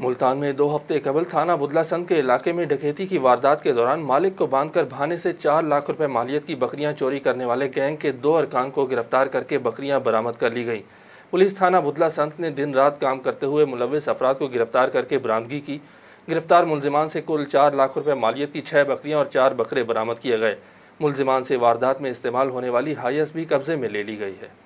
मुल्तान में दो हफ्ते कबल थाना बुदला संत के इलाके में डकैती की वारदात के दौरान मालिक को बांधकर भाने से चार लाख रुपए मालियत की बकरियां चोरी करने वाले गैंग के दो अरकान को गिरफ्तार करके बकरियां बरामद कर ली गई पुलिस थाना बुदला संत ने दिन रात काम करते हुए मुलविस अफराद को गिरफ्तार करके बरामदगी की गिरफ्तार मुलजमान से कुल चार लाख रुपये मालियत की छः बकरियाँ और चार बकरे बरामद किए गए मुलजमान से वारदात में इस्तेमाल होने वाली हाइस भी कब्जे में ले ली गई है